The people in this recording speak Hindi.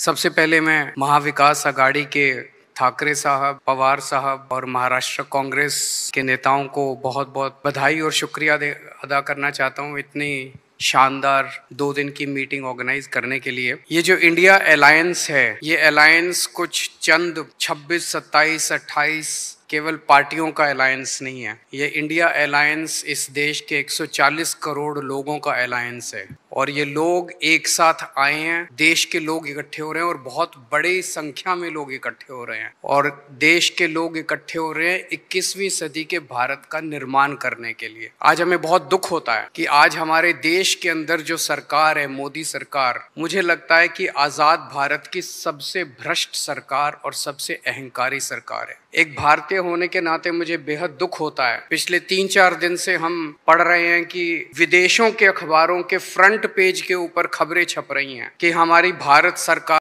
सबसे पहले मैं महाविकास अगाड़ी के ठाकरे साहब पवार साहब और महाराष्ट्र कांग्रेस के नेताओं को बहुत बहुत बधाई और शुक्रिया अदा करना चाहता हूँ इतनी शानदार दो दिन की मीटिंग ऑर्गेनाइज करने के लिए ये जो इंडिया अलायंस है ये अलायंस कुछ चंद 26, 27, 28 केवल पार्टियों का अलायंस नहीं है ये इंडिया अलायंस इस देश के 140 करोड़ लोगों का अलायंस है और ये लोग एक साथ आए हैं देश के लोग इकट्ठे हो रहे हैं और बहुत बड़ी संख्या में लोग इकट्ठे हो रहे हैं और देश के लोग इकट्ठे हो रहे हैं इक्कीसवीं सदी के भारत का निर्माण करने के लिए आज हमें बहुत दुख होता है कि आज हमारे देश के अंदर जो सरकार है मोदी सरकार मुझे लगता है कि आजाद भारत की सबसे भ्रष्ट सरकार और सबसे अहंकारी सरकार है एक भारतीय होने के नाते मुझे बेहद दुख होता है पिछले तीन चार दिन से हम पढ़ रहे हैं कि विदेशों के अखबारों के फ्रंट पेज के ऊपर खबरें छप रही हैं कि हमारी भारत सरकार